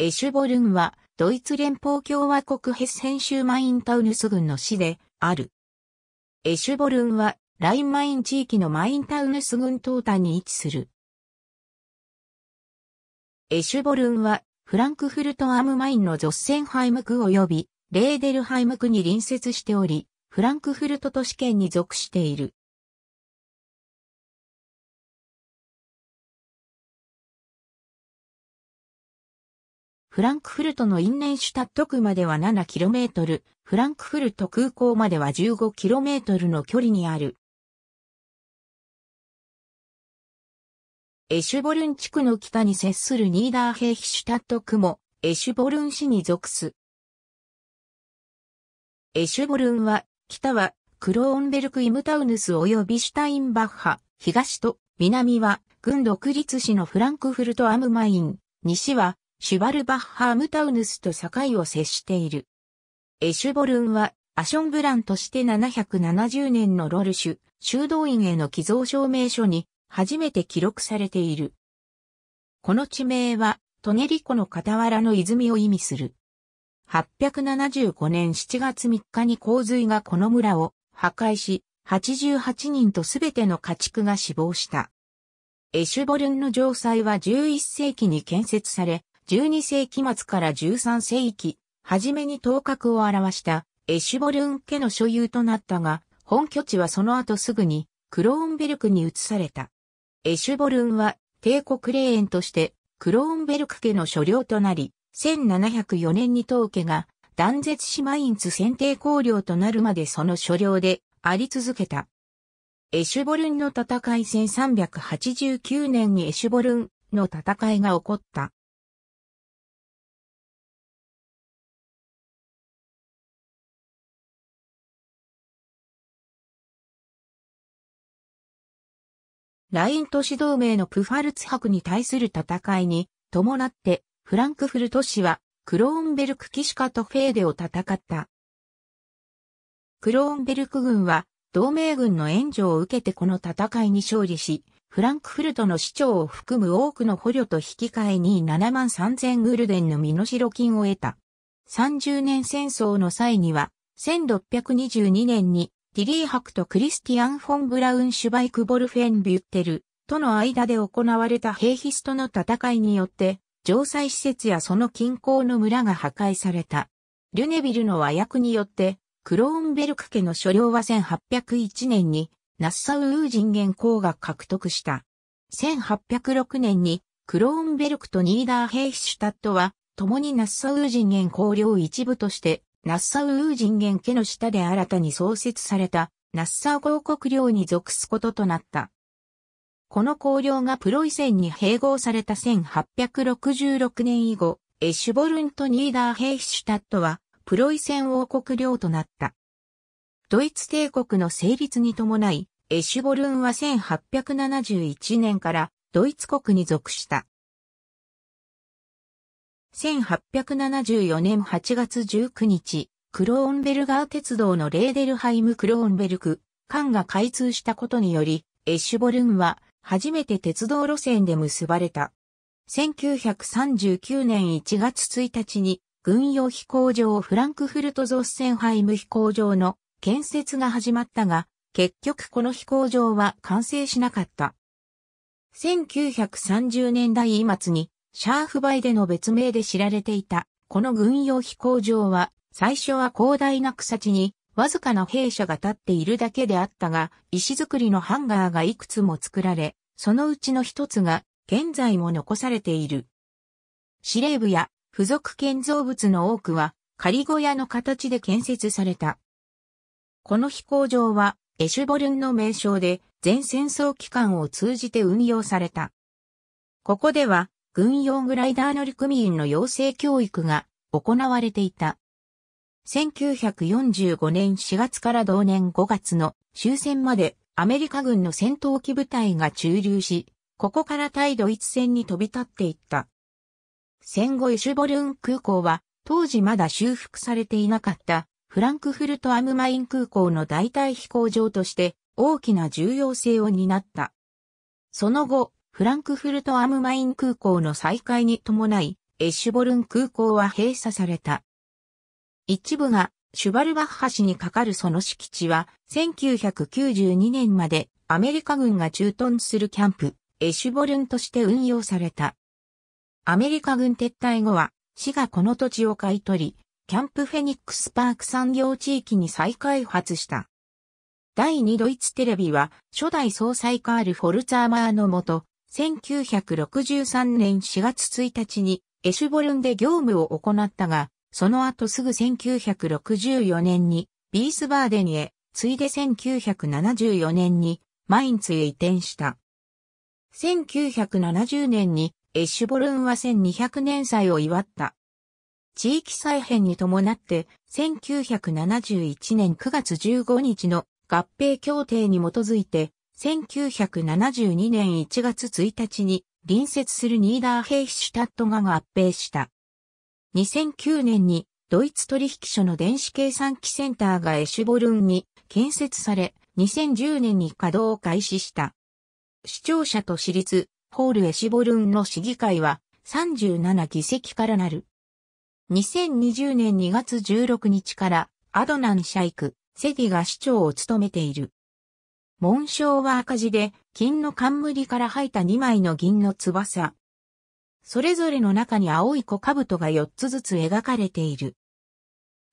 エシュボルンは、ドイツ連邦共和国ヘッセン州マインタウヌス郡の市である。エシュボルンは、ラインマイン地域のマインタウヌス郡東端に位置する。エシュボルンは、フランクフルトアムマインのゾッセンハイム区及び、レーデルハイム区に隣接しており、フランクフルト都市圏に属している。フランクフルトのインネンシュタット区までは 7km、フランクフルト空港までは 15km の距離にある。エシュボルン地区の北に接するニーダーヘイヒシュタット区も、エシュボルン市に属す。エシュボルンは、北は、クローンベルク・イムタウヌス及びシュタインバッハ、東と、南は、軍独立市のフランクフルト・アムマイン、西は、シュバルバッハームタウヌスと境を接している。エシュボルンは、アションブランとして770年のロルシュ、修道院への寄贈証明書に、初めて記録されている。この地名は、トネリコの傍らの泉を意味する。875年7月3日に洪水がこの村を破壊し、88人とすべての家畜が死亡した。エシュボルンの城塞は11世紀に建設され、12世紀末から13世紀、初めに頭角を表したエシュボルン家の所有となったが、本拠地はその後すぐにクローンベルクに移された。エシュボルンは帝国霊園としてクローンベルク家の所領となり、1704年に当家が断絶しマインツ選定公領となるまでその所領であり続けた。エシュボルンの戦い1389年にエシュボルンの戦いが起こった。ライン都市同盟のプファルツ博に対する戦いに伴って、フランクフルト市は、クローンベルク士カとフェーデを戦った。クローンベルク軍は、同盟軍の援助を受けてこの戦いに勝利し、フランクフルトの市長を含む多くの捕虜と引き換えに7万3000グルデンの身代金を得た。30年戦争の際には、1622年にティリーハクとクリスティアン・フォン・ブラウン・シュバイク・ボルフェン・ビュッテルとの間で行われたヘイヒストの戦いによって、城塞施設やその近郊の村が破壊された。ルネビルの和訳によって、クローンベルク家の所領は1801年にナッサウ・ウージン元公が獲得した。1806年にクローンベルクとニーダー・ヘイヒシュタットは共にナッサウージン元公領一部としてナッサウウー人間家の下で新たに創設されたナッサウ公国領に属すこととなった。この公領がプロイセンに併合された1866年以後、エシュボルンとニーダーヘイシュタットはプロイセン王国領となった。ドイツ帝国の成立に伴い、エシュボルンは1871年からドイツ国に属した。1874年8月19日、クローンベルガー鉄道のレーデルハイム・クローンベルク、間が開通したことにより、エッシュボルンは初めて鉄道路線で結ばれた。1939年1月1日に軍用飛行場フランクフルトゾッセンハイム飛行場の建設が始まったが、結局この飛行場は完成しなかった。1930年代末にシャーフバイでの別名で知られていた、この軍用飛行場は、最初は広大な草地に、わずかな兵舎が立っているだけであったが、石造りのハンガーがいくつも作られ、そのうちの一つが、現在も残されている。司令部や付属建造物の多くは、仮小屋の形で建設された。この飛行場は、エシュボルンの名称で、全戦争期間を通じて運用された。ここでは、軍用グライダー乗組員の養成教育が行われていた。1945年4月から同年5月の終戦までアメリカ軍の戦闘機部隊が駐留し、ここから対ドイツ戦に飛び立っていった。戦後イシュボルン空港は当時まだ修復されていなかったフランクフルトアムマイン空港の代替飛行場として大きな重要性を担った。その後、フランクフルト・アムマイン空港の再開に伴い、エッシュボルン空港は閉鎖された。一部がシュバルバッハ市にかかるその敷地は、1992年までアメリカ軍が駐屯するキャンプ、エシュボルンとして運用された。アメリカ軍撤退後は、市がこの土地を買い取り、キャンプフェニックスパーク産業地域に再開発した。第2ドイツテレビは、初代総裁カール・フォルツァーマーのもと、1963年4月1日にエシュボルンで業務を行ったが、その後すぐ1964年にビースバーデンへ、ついで1974年にマインツへ移転した。1970年にエシュボルンは1200年祭を祝った。地域再編に伴って、1971年9月15日の合併協定に基づいて、1972年1月1日に隣接するニーダーヘイシュタットが合併した。2009年にドイツ取引所の電子計算機センターがエシュボルンに建設され、2010年に稼働を開始した。市庁舎と市立ホールエシュボルンの市議会は37議席からなる。2020年2月16日からアドナン・シャイク、セディが市長を務めている。紋章は赤字で、金の冠から吐いた2枚の銀の翼。それぞれの中に青い小兜が4つずつ描かれている。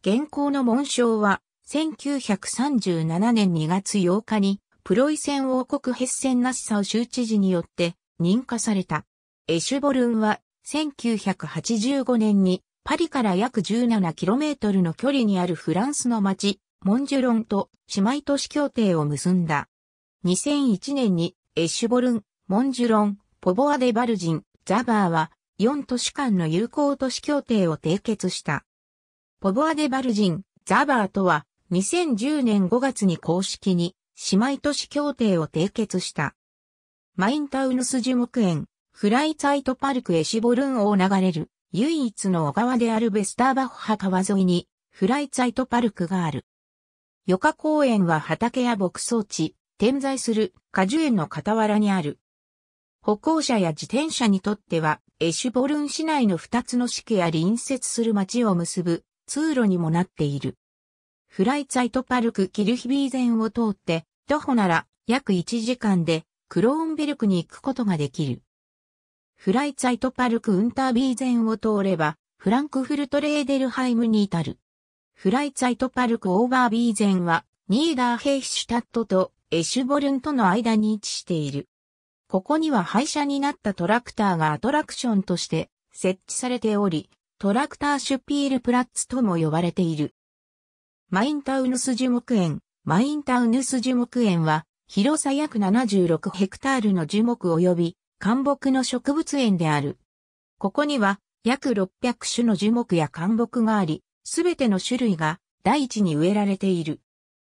現行の紋章は、1937年2月8日に、プロイセン王国ヘッセンナッサウ州知事によって認可された。エシュボルンは、1985年に、パリから約 17km の距離にあるフランスの町、モンジュロンと姉妹都市協定を結んだ。2001年にエッシュボルン、モンジュロン、ポボアデバルジン、ザバーは4都市間の友好都市協定を締結した。ポボアデバルジン、ザバーとは2010年5月に公式に姉妹都市協定を締結した。マインタウヌス樹木園、フライツァイトパルクエシボルンを流れる唯一の小川であるベスターバッハ川沿いにフライツァイトパルクがある。余暇公園は畑や牧草地、点在する果樹園の傍らにある。歩行者や自転車にとっては、エシュボルン市内の2つの市区や隣接する町を結ぶ通路にもなっている。フライツァイトパルクキルヒビーゼンを通って、徒歩なら約1時間でクローンベルクに行くことができる。フライツァイトパルクウンタービーゼンを通れば、フランクフルトレーデルハイムに至る。フライツァイトパルクオーバービーゼンは、ニーダーヘイシュタットとエシュボルンとの間に位置している。ここには廃車になったトラクターがアトラクションとして設置されており、トラクターシュピールプラッツとも呼ばれている。マインタウヌス樹木園。マインタウヌス樹木園は、広さ約76ヘクタールの樹木及び、干木の植物園である。ここには、約600種の樹木や干木があり、すべての種類が大地に植えられている。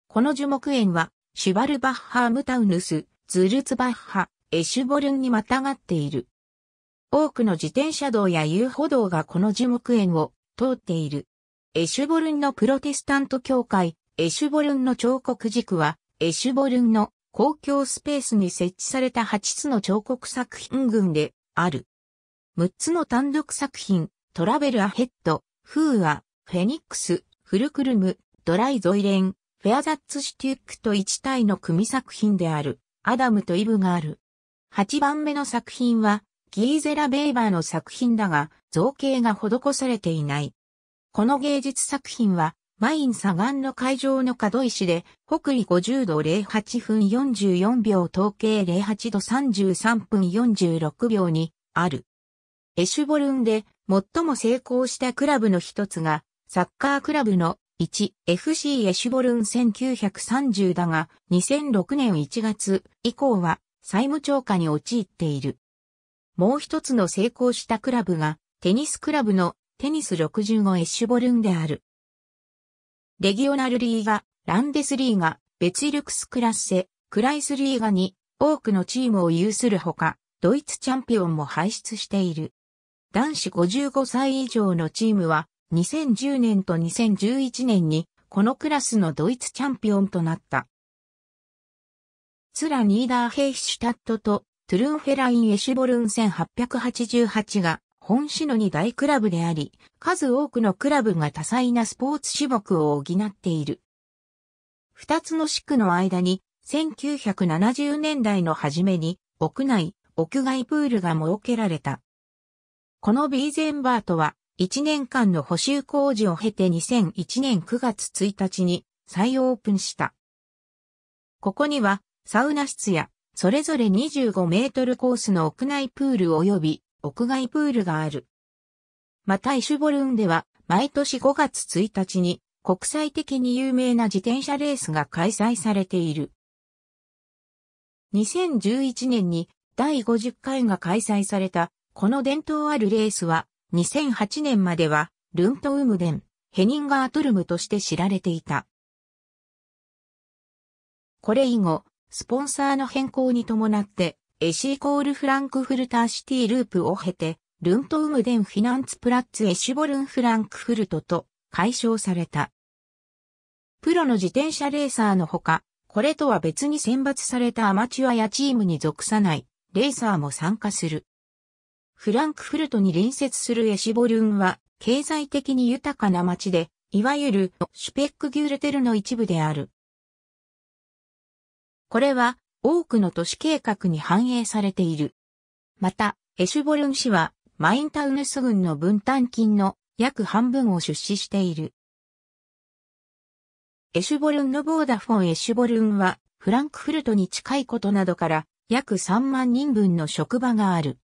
この樹木園は、シュバルバッハームタウヌス、ズルツバッハ、エシュボルンにまたがっている。多くの自転車道や遊歩道がこの樹木園を通っている。エシュボルンのプロテスタント教会、エシュボルンの彫刻軸は、エシュボルンの公共スペースに設置された8つの彫刻作品群である。6つの単独作品、トラベルアヘッド、フーア、フェニックス、フルクルム、ドライゾイレン、フェアザッツ・シュテュックと一体の組作品である、アダムとイブがある。8番目の作品は、ギーゼラ・ベイバーの作品だが、造形が施されていない。この芸術作品は、マイン左岸の会場の角石で、北緯50度08分44秒統計08度33分46秒に、ある。エシュボルンで最も成功したクラブの一つが、サッカークラブの1、FC エシュボルン1930だが、2006年1月以降は債務超過に陥っている。もう一つの成功したクラブが、テニスクラブのテニス65エシュボルンである。レギオナルリーガ、ランデスリーガ、ベツイルクスクラッセ、クライスリーガに多くのチームを有するほか、ドイツチャンピオンも輩出している。男子55歳以上のチームは2010年と2011年にこのクラスのドイツチャンピオンとなった。ツラ・ニーダーヘイシュタットとトゥルンフェライン・エシュボルン1888が本市の2大クラブであり、数多くのクラブが多彩なスポーツ種目を補っている。二つの市区の間に、1970年代の初めに、屋内、屋外プールが設けられた。このビーゼンバートは、1年間の補修工事を経て2001年9月1日に再オープンした。ここにはサウナ室やそれぞれ25メートルコースの屋内プール及び屋外プールがある。またイシュボルンでは毎年5月1日に国際的に有名な自転車レースが開催されている。2011年に第50回が開催されたこの伝統あるレースは2008年までは、ルントウムデン、ヘニンガートルムとして知られていた。これ以後、スポンサーの変更に伴って、エシーコールフランクフルターシティループを経て、ルントウムデンフィナンツプラッツエシュボルンフランクフルトと解消された。プロの自転車レーサーのほか、これとは別に選抜されたアマチュアやチームに属さないレーサーも参加する。フランクフルトに隣接するエシボルンは、経済的に豊かな町で、いわゆるシュペックギュルテルの一部である。これは、多くの都市計画に反映されている。また、エシュボルン市は、マインタウヌス郡の分担金の約半分を出資している。エシュボルンのボーダフォンエシュボルンは、フランクフルトに近いことなどから、約3万人分の職場がある。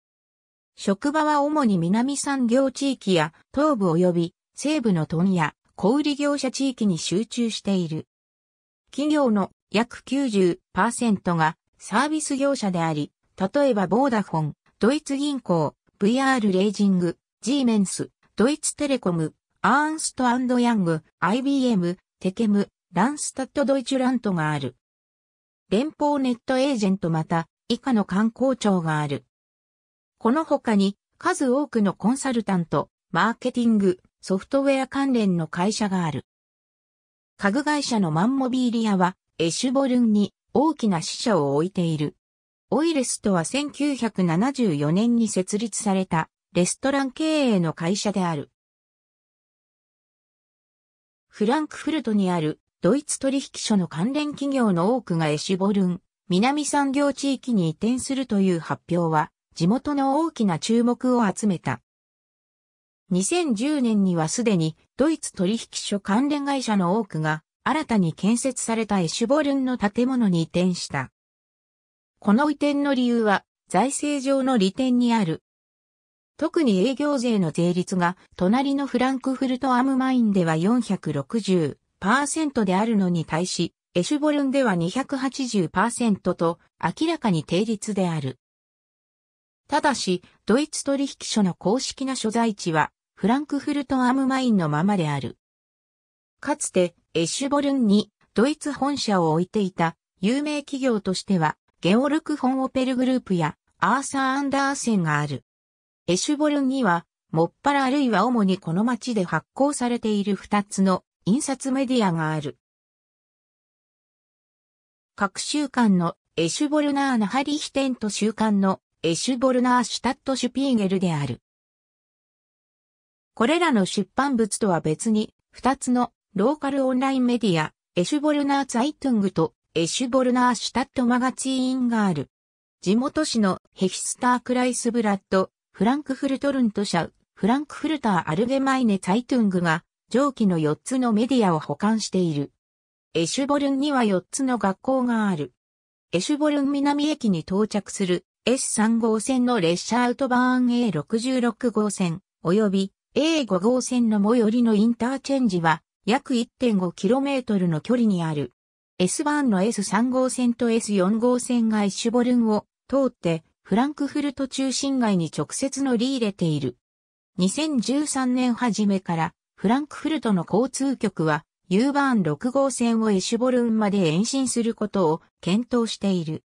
職場は主に南産業地域や東部及び西部の問屋、小売業者地域に集中している。企業の約90%がサービス業者であり、例えばボーダフォン、ドイツ銀行、VR レイジング、G メンス、ドイツテレコム、アーンストヤング、IBM、テケム、ランスタッドドイツラントがある。連邦ネットエージェントまた以下の観光庁がある。この他に数多くのコンサルタント、マーケティング、ソフトウェア関連の会社がある。家具会社のマンモビーリアはエシュボルンに大きな支社を置いている。オイレスとは1974年に設立されたレストラン経営の会社である。フランクフルトにあるドイツ取引所の関連企業の多くがエシュボルン、南産業地域に移転するという発表は地元の大きな注目を集めた。2010年にはすでにドイツ取引所関連会社の多くが新たに建設されたエシュボルンの建物に移転した。この移転の理由は財政上の利点にある。特に営業税の税率が隣のフランクフルトアムマインでは460%であるのに対し、エシュボルンでは280%と明らかに定率である。ただし、ドイツ取引所の公式な所在地は、フランクフルトアムマインのままである。かつて、エシュボルンにドイツ本社を置いていた有名企業としては、ゲオルク・フォン・オペルグループやアーサー・アンダーセンがある。エシュボルンには、もっぱらあるいは主にこの町で発行されている二つの印刷メディアがある。各週間のエシュボルナーナ・ハリヒテンと週間のエシュボルナーシュタットシュピーゲルである。これらの出版物とは別に、二つのローカルオンラインメディア、エシュボルナーツアイトゥングとエシュボルナーシュタットマガチーンがある。地元紙のヘヒスター・クライスブラッド、フランクフルトルント社、フランクフルター・アルゲマイネ・ツァイトゥングが、上記の4つのメディアを保管している。エシュボルンには4つの学校がある。エシュボルン南駅に到着する S3 号線の列車アウトバーン A66 号線、及び A5 号線の最寄りのインターチェンジは約 1.5km の距離にある。S バーンの S3 号線と S4 号線がエシュボルンを通ってフランクフルト中心街に直接乗り入れている。2013年初めからフランクフルトの交通局は U バーン6号線をエシュボルンまで延伸することを検討している。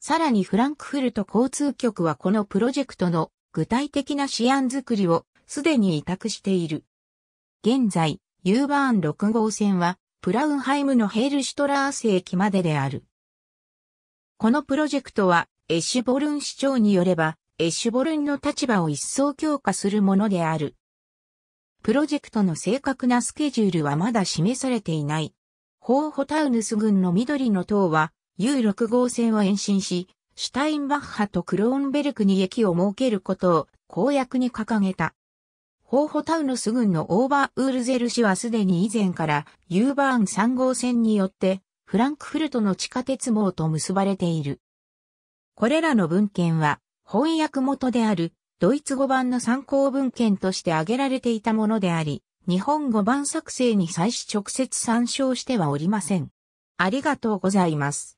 さらにフランクフルト交通局はこのプロジェクトの具体的な試案作りをすでに委託している。現在、ユーバーン6号線はプラウンハイムのヘールシュトラース駅までである。このプロジェクトはエシュボルン市長によればエシュボルンの立場を一層強化するものである。プロジェクトの正確なスケジュールはまだ示されていない。ホーホタウヌス郡の緑の塔は U6 号線を延伸し、シュタインバッハとクローンベルクに駅を設けることを公約に掲げた。ホーホタウノス郡のオーバーウールゼル氏はすでに以前から U バーン3号線によってフランクフルトの地下鉄網と結ばれている。これらの文献は翻訳元であるドイツ語版の参考文献として挙げられていたものであり、日本語版作成に際し直接参照してはおりません。ありがとうございます。